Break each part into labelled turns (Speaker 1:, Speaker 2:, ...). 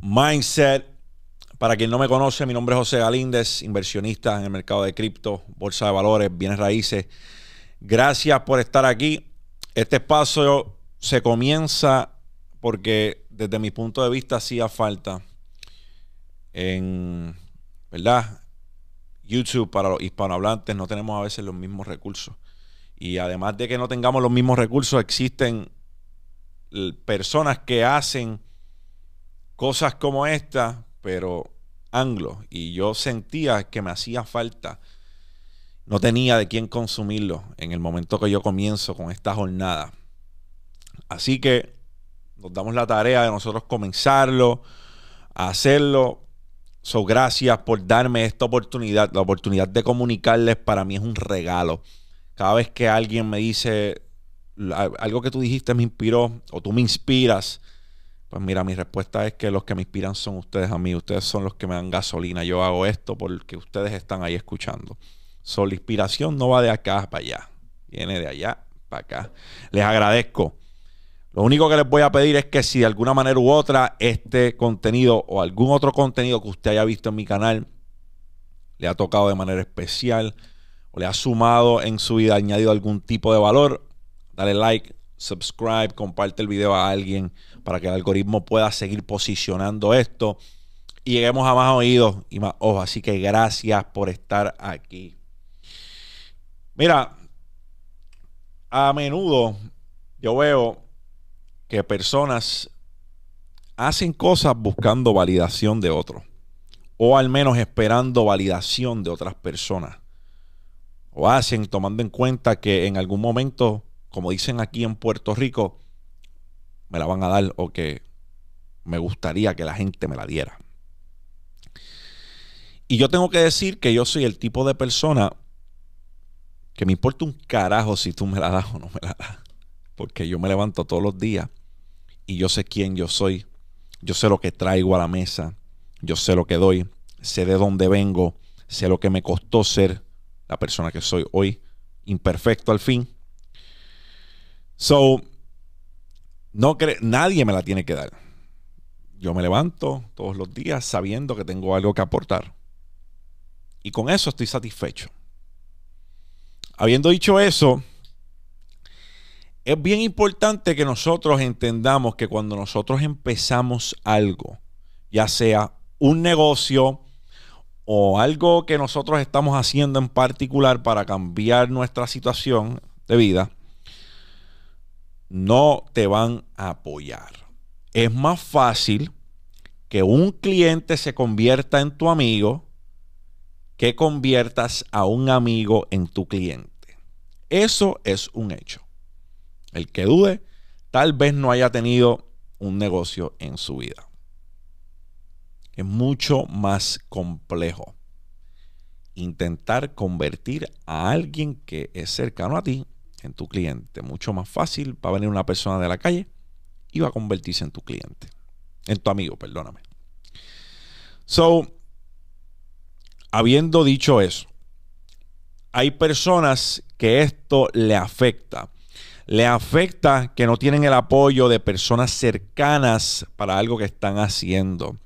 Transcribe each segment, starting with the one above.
Speaker 1: Mindset. Para quien no me conoce, mi nombre es José Galíndez, inversionista en el mercado de cripto, bolsa de valores, bienes raíces. Gracias por estar aquí. Este espacio se comienza porque desde mi punto de vista hacía falta en, ¿verdad? YouTube para los hispanohablantes no tenemos a veces los mismos recursos. Y además de que no tengamos los mismos recursos, existen personas que hacen cosas como esta, pero anglo. Y yo sentía que me hacía falta. No tenía de quién consumirlo en el momento que yo comienzo con esta jornada. Así que nos damos la tarea de nosotros comenzarlo, hacerlo. So, gracias por darme esta oportunidad. La oportunidad de comunicarles para mí es un regalo. Cada vez que alguien me dice algo que tú dijiste me inspiró o tú me inspiras, pues mira, mi respuesta es que los que me inspiran son ustedes a mí. Ustedes son los que me dan gasolina. Yo hago esto porque ustedes están ahí escuchando. So, inspiración no va de acá para allá. Viene de allá para acá. Les agradezco. Lo único que les voy a pedir es que si de alguna manera u otra este contenido o algún otro contenido que usted haya visto en mi canal le ha tocado de manera especial o le ha sumado en su vida, añadido algún tipo de valor, dale like, subscribe, comparte el video a alguien para que el algoritmo pueda seguir posicionando esto y lleguemos a más oídos y más ojos. Así que gracias por estar aquí. Mira, a menudo yo veo que personas hacen cosas buscando validación de otros o al menos esperando validación de otras personas. O hacen tomando en cuenta que en algún momento como dicen aquí en Puerto Rico, me la van a dar o que me gustaría que la gente me la diera. Y yo tengo que decir que yo soy el tipo de persona que me importa un carajo si tú me la das o no me la das. Porque yo me levanto todos los días y yo sé quién yo soy. Yo sé lo que traigo a la mesa. Yo sé lo que doy. Sé de dónde vengo. Sé lo que me costó ser la persona que soy hoy. Imperfecto al fin, So, no nadie me la tiene que dar. Yo me levanto todos los días sabiendo que tengo algo que aportar. Y con eso estoy satisfecho. Habiendo dicho eso, es bien importante que nosotros entendamos que cuando nosotros empezamos algo, ya sea un negocio o algo que nosotros estamos haciendo en particular para cambiar nuestra situación de vida, no te van a apoyar. Es más fácil que un cliente se convierta en tu amigo que conviertas a un amigo en tu cliente. Eso es un hecho. El que dude tal vez no haya tenido un negocio en su vida. Es mucho más complejo intentar convertir a alguien que es cercano a ti en tu cliente. Mucho más fácil, va a venir una persona de la calle y va a convertirse en tu cliente, en tu amigo, perdóname. So, habiendo dicho eso, hay personas que esto le afecta. Le afecta que no tienen el apoyo de personas cercanas para algo que están haciendo.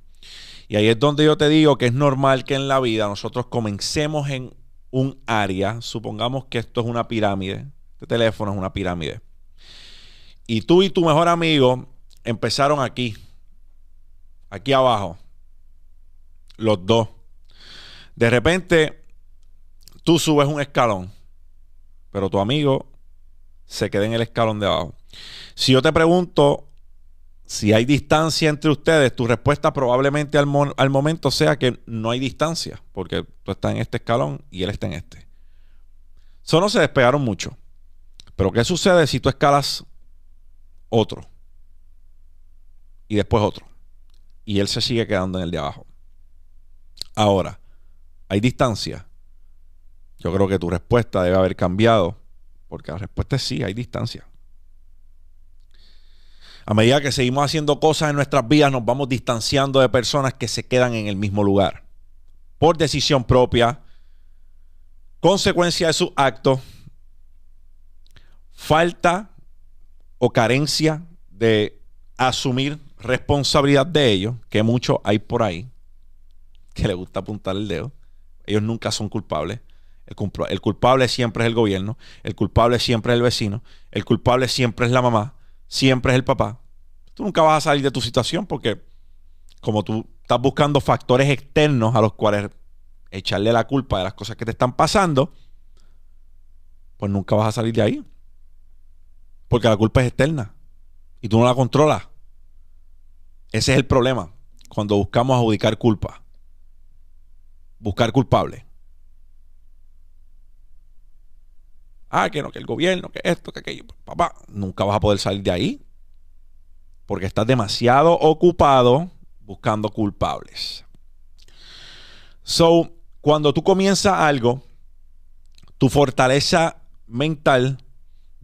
Speaker 1: Y ahí es donde yo te digo que es normal que en la vida nosotros comencemos en un área, supongamos que esto es una pirámide, este teléfono es una pirámide. Y tú y tu mejor amigo empezaron aquí, aquí abajo, los dos. De repente, tú subes un escalón, pero tu amigo se queda en el escalón de abajo. Si yo te pregunto si hay distancia entre ustedes, tu respuesta probablemente al, al, momento sea que no hay distancia, porque tú estás en este escalón y él está en este. Solo se despegaron mucho. Pero ¿qué sucede si tú escalas otro? Y después otro. Y él se sigue quedando en el de abajo. Ahora, hay distancia. Yo creo que tu respuesta debe haber cambiado, porque la respuesta es sí, hay distancia. A medida que seguimos haciendo cosas en nuestras vidas, nos vamos distanciando de personas que se quedan en el mismo lugar. Por decisión propia, consecuencia de sus actos, falta o carencia de asumir responsabilidad de ellos, que mucho hay por ahí, que le gusta apuntar el dedo. Ellos nunca son culpables. El, el, culpable siempre es el gobierno, el culpable siempre es el vecino, el culpable siempre es la mamá, siempre es el papá. Tú nunca vas a salir de tu situación porque como tú estás buscando factores externos a los cuales echarle la culpa de las cosas que te están pasando, pues nunca vas a salir de ahí. Porque la culpa es externa y tú no la controlas. Ese es el problema cuando buscamos adjudicar culpa. Buscar culpable. Ah, que no, que el gobierno, que esto, que aquello. Papá, nunca vas a poder salir de ahí. Porque estás demasiado ocupado buscando culpables. So, cuando tú comienzas algo, tu fortaleza mental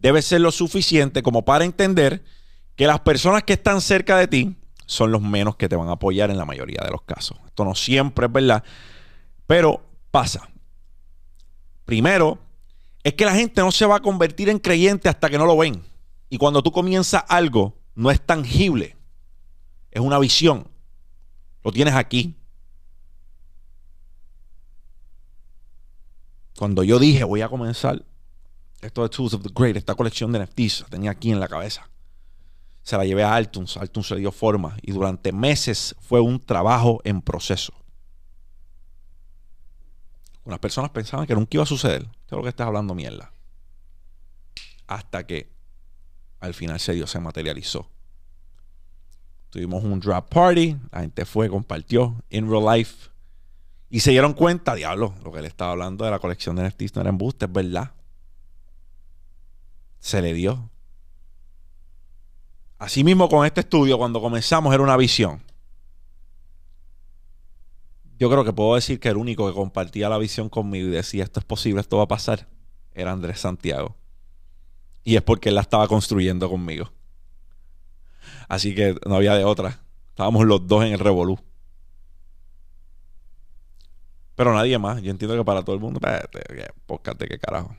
Speaker 1: debe ser lo suficiente como para entender que las personas que están cerca de ti son los menos que te van a apoyar en la mayoría de los casos. Esto no siempre es verdad, pero pasa. Primero, es que la gente no se va a convertir en creyente hasta que no lo ven. Y cuando tú comienzas algo, no es tangible. Es una visión. Lo tienes aquí. Cuando yo dije voy a comenzar esto de Tools of the Great, esta colección de NFTs, tenía aquí en la cabeza. Se la llevé a Altuns, Altuns se dio forma y durante meses fue un trabajo en proceso. Unas personas pensaban que nunca iba a suceder. es lo que estás hablando mierda. Hasta que al final se dio, se materializó. Tuvimos un drop party, la gente fue, compartió En real life. Y se dieron cuenta, diablo, lo que le estaba hablando de la colección de NFTs no era embuste, es verdad se le dio. Asimismo, con este estudio, cuando comenzamos, era una visión. Yo creo que puedo decir que el único que compartía la visión conmigo y decía esto es posible, esto va a pasar, era Andrés Santiago. Y es porque él la estaba construyendo conmigo. Así que no había de otra. Estábamos los dos en el revolú. Pero nadie más. Yo entiendo que para todo el mundo, pócate qué carajo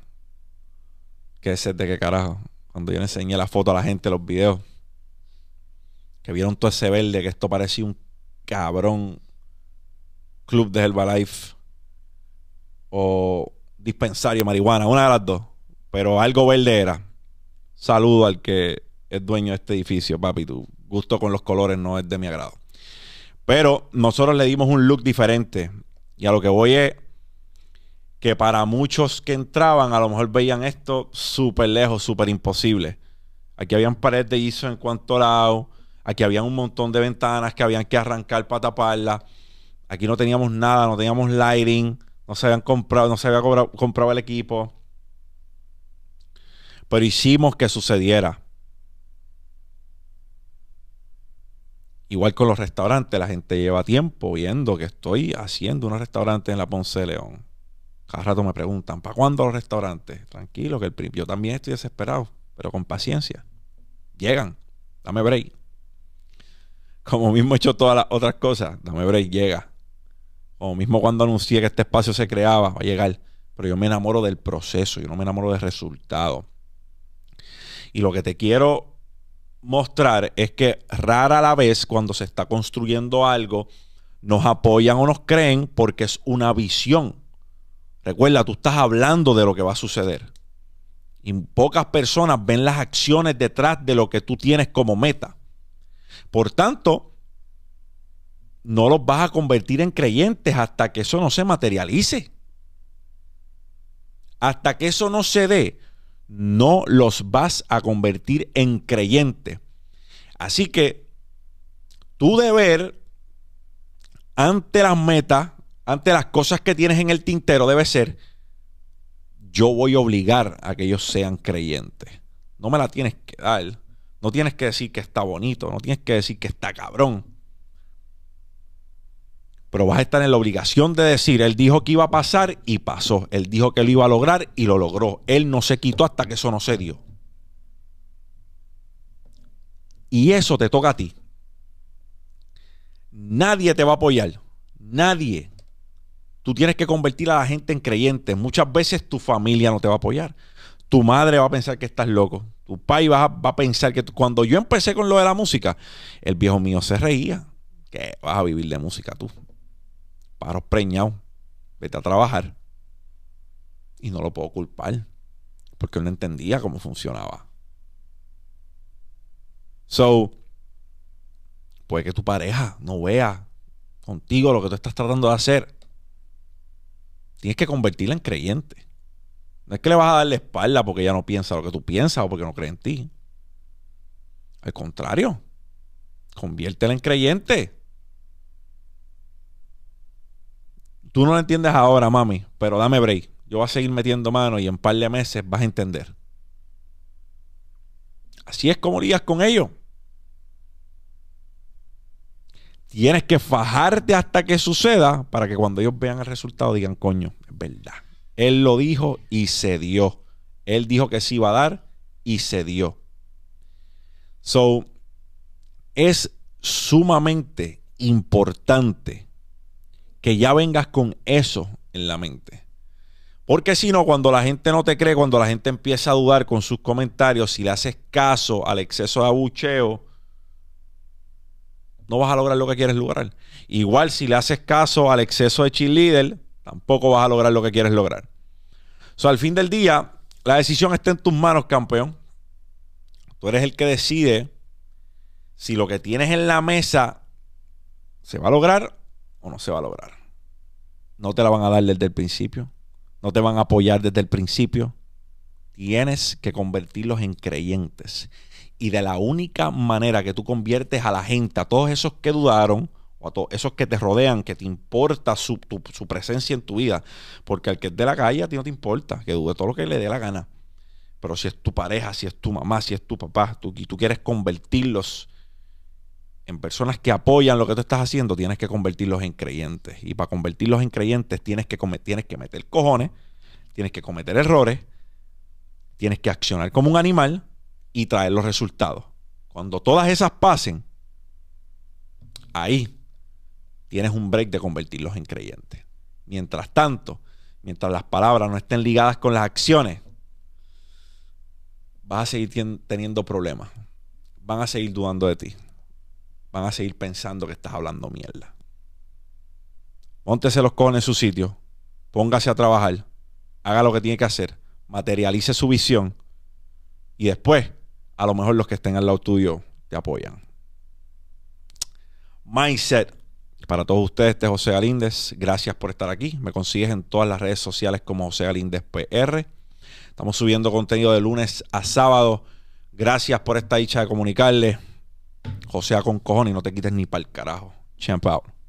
Speaker 1: que ese de qué carajo. Cuando yo le enseñé la foto a la gente, los videos, que vieron todo ese verde, que esto parecía un cabrón club de Herbalife o dispensario de marihuana, una de las dos. Pero algo verde era. Saludo al que es dueño de este edificio, papi. Tu gusto con los colores no es de mi agrado. Pero nosotros le dimos un look diferente. Y a lo que voy es que para muchos que entraban a lo mejor veían esto súper lejos, súper imposible. Aquí habían paredes de ISO en cuanto lado, aquí habían un montón de ventanas que habían que arrancar para taparlas. Aquí no teníamos nada, no teníamos lighting, no se habían comprado, no se había comprado el equipo. Pero hicimos que sucediera. Igual con los restaurantes, la gente lleva tiempo viendo que estoy haciendo unos restaurantes en la Ponce de León. Cada rato me preguntan, ¿para cuándo los restaurantes? Tranquilo, que el yo también estoy desesperado, pero con paciencia. Llegan, dame break. Como mismo he hecho todas las otras cosas, dame break, llega. Como mismo cuando anuncié que este espacio se creaba, va a llegar. Pero yo me enamoro del proceso, yo no me enamoro del resultado. Y lo que te quiero mostrar es que rara la vez cuando se está construyendo algo, nos apoyan o nos creen porque es una visión. Recuerda, tú estás hablando de lo que va a suceder. Y pocas personas ven las acciones detrás de lo que tú tienes como meta. Por tanto, no los vas a convertir en creyentes hasta que eso no se materialice. Hasta que eso no se dé, no los vas a convertir en creyentes. Así que tu deber ante las metas ante las cosas que tienes en el tintero debe ser, yo voy a obligar a que ellos sean creyentes. No me la tienes que dar. No tienes que decir que está bonito, no tienes que decir que está cabrón. Pero vas a estar en la obligación de decir, él dijo que iba a pasar y pasó. Él dijo que lo iba a lograr y lo logró. Él no se quitó hasta que eso no se dio. Y eso te toca a ti. Nadie te va a apoyar. Nadie. Tú tienes que convertir a la gente en creyentes. Muchas veces tu familia no te va a apoyar. Tu madre va a pensar que estás loco. Tu padre va a, pensar que... Cuando yo empecé con lo de la música, el viejo mío se reía. Que vas a vivir de música tú. Paro preñado. Vete a trabajar. Y no lo puedo culpar. Porque él no entendía cómo funcionaba. So, puede que tu pareja no vea contigo lo que tú estás tratando de hacer tienes que convertirla en creyente. No es que le vas a dar la espalda porque ella no piensa lo que tú piensas o porque no cree en ti. Al contrario, conviértela en creyente. Tú no lo entiendes ahora, mami, pero dame break. Yo voy a seguir metiendo mano y en par de meses vas a entender. Así es como lidias con ellos. Tienes que fajarte hasta que suceda para que cuando ellos vean el resultado digan, coño, es verdad. Él lo dijo y se dio. Él dijo que se iba a dar y se dio. So, es sumamente importante que ya vengas con eso en la mente. Porque si no, cuando la gente no te cree, cuando la gente empieza a dudar con sus comentarios, si le haces caso al exceso de abucheo, no vas a lograr lo que quieres lograr. Igual si le haces caso al exceso de cheerleader, tampoco vas a lograr lo que quieres lograr. So, al fin del día, la decisión está en tus manos, campeón. Tú eres el que decide si lo que tienes en la mesa se va a lograr o no se va a lograr. No te la van a dar desde el principio. No te van a apoyar desde el principio tienes que convertirlos en creyentes. Y de la única manera que tú conviertes a la gente, a todos esos que dudaron, o a todos esos que te rodean, que te importa su, presencia en tu vida, porque al que es de la calle a ti no te importa, que dude todo lo que le dé la gana. Pero si es tu pareja, si es tu mamá, si es tu papá, tú, y tú quieres convertirlos en personas que apoyan lo que tú estás haciendo, tienes que convertirlos en creyentes. Y para convertirlos en creyentes tienes que, tienes que meter cojones, tienes que cometer errores, tienes que accionar como un animal y traer los resultados. Cuando todas esas pasen, ahí tienes un break de convertirlos en creyentes. Mientras tanto, mientras las palabras no estén ligadas con las acciones, vas a seguir teniendo problemas. Van a seguir dudando de ti. Van a seguir pensando que estás hablando mierda. Póntese los cojones en su sitio. Póngase a trabajar. Haga lo que tiene que hacer materialice su visión y después a lo mejor los que estén al lado tuyo te apoyan. Mindset. Para todos ustedes, este es José Galíndez. Gracias por estar aquí. Me consigues en todas las redes sociales como José Galíndez PR. Estamos subiendo contenido de lunes a sábado. Gracias por esta dicha de comunicarle. José, con cojones, no te quites ni para el carajo. Champ out.